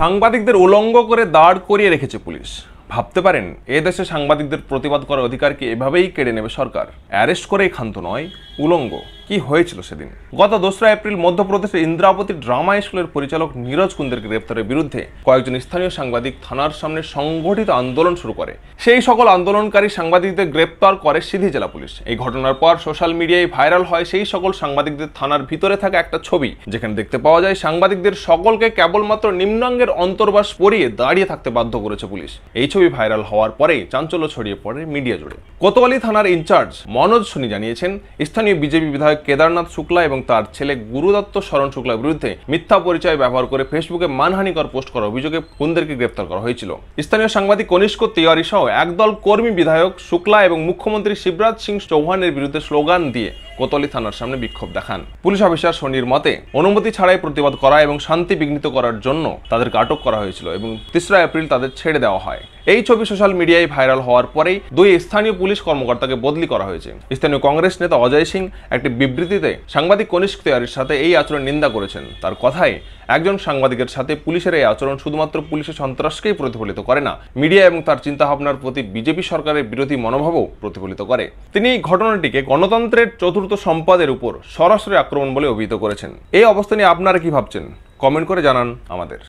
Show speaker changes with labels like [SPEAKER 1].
[SPEAKER 1] সাংবাদিকদের উলঙ্গ করে দাঁড় করিয়ে রেখেছে পুলিশ ভাবতে পারেন এ দেশে সাংবাদিকদের প্রতিবাদ করার অধিকারকে এভাবেই কেড়ে নেবে সরকার অ্যারেস্ট করে ক্ষান্ত নয় উলঙ্গ কি হয়েছিল সেদিন গত দোসরা এপ্রিল মধ্যপ্রদেশের ইন্দ্রাবতী ড্রামা স্কুলের পরিচালক নীরজ কুন্দের গ্রেপ্তারের বিরুদ্ধে কয়েকজন স্থানীয় সাংবাদিক থানার সামনে সংগঠিত আন্দোলন শুরু করে সেই সকল আন্দোলনকারী সাংবাদিকদের গ্রেপ্তার করে সিধি জেলা পুলিশ এই ঘটনার পর সোশ্যাল মিডিয়ায় ভাইরাল হয় সেই সকল সাংবাদিকদের থানার ভিতরে থাকা একটা ছবি যেখানে দেখতে পাওয়া যায় সাংবাদিকদের সকলকে কেবলমাত্র নিম্নাঙ্গের অন্তর্বাস পরিয়ে দাঁড়িয়ে থাকতে বাধ্য করেছে পুলিশ এই ছবি ভাইরাল হওয়ার পরেই চাঞ্চল্য ছড়িয়ে পড়ে মিডিয়া জুড়ে কোতোয়ালি থানার ইনচার্জ মনোজ সুনি জানিয়েছেন স্থানীয় স্থানীয় বিজেপি বিধায়ক কেদারনাথ শুক্লা এবং তার ছেলে গুরুদত্ত শরণ শুক্লার বিরুদ্ধে মিথ্যা পরিচয় ব্যবহার করে ফেসবুকে মানহানিকর পোস্ট করার অভিযোগে কুন্দেরকে গ্রেপ্তার করা হয়েছিল স্থানীয় সাংবাদিক কনিষ্ক তিওয়ারি সহ একদল কর্মী বিধায়ক শুক্লা এবং মুখ্যমন্ত্রী শিবরাজ সিং চৌহানের বিরুদ্ধে স্লোগান দিয়ে কোতোয়ালি থানার সামনে বিক্ষোভ দেখান পুলিশ অফিসার শনির মতে অনুমতি ছাড়াই প্রতিবাদ করা এবং শান্তি বিঘ্নিত করার জন্য তাদেরকে আটক করা হয়েছিল এবং তেসরা এপ্রিল তাদের ছেড়ে দেওয়া হয় এই ছবি সোশ্যাল মিডিয়ায় ভাইরাল হওয়ার পরেই দুই স্থানীয় পুলিশ কর্মকর্তাকে বদলি করা হয়েছে স্থানীয় কংগ্রেস নেতা অজয় সিং একটি বিবৃতিতে সাংবাদিক কনিষ্ক তেওয়ারির সাথে এই আচরণ নিন্দা করেছেন তার কথায় একজন সাংবাদিকের সাথে পুলিশের এই আচরণ শুধুমাত্র পুলিশের সন্ত্রাসকেই প্রতিফলিত করে না মিডিয়া এবং তার চিন্তাভাবনার প্রতি বিজেপি সরকারের বিরোধী মনোভাবও প্রতিফলিত করে তিনি এই ঘটনাটিকে গণতন্ত্রের চতুর্থ সম্পাদের উপর সরাসরি আক্রমণ বলে অভিহিত করেছেন এই অবস্থা নিয়ে আপনারা কি ভাবছেন কমেন্ট করে জানান আমাদের